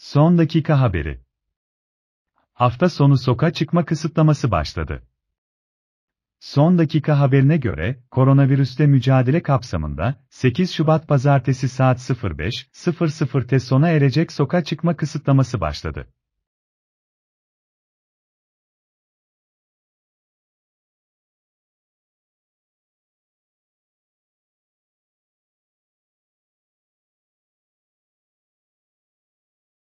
Son dakika haberi. Hafta sonu soka çıkma kısıtlaması başladı. Son dakika haberine göre, koronavirüste mücadele kapsamında, 8 Şubat Pazartesi saat 05.00'te sona erecek soka çıkma kısıtlaması başladı.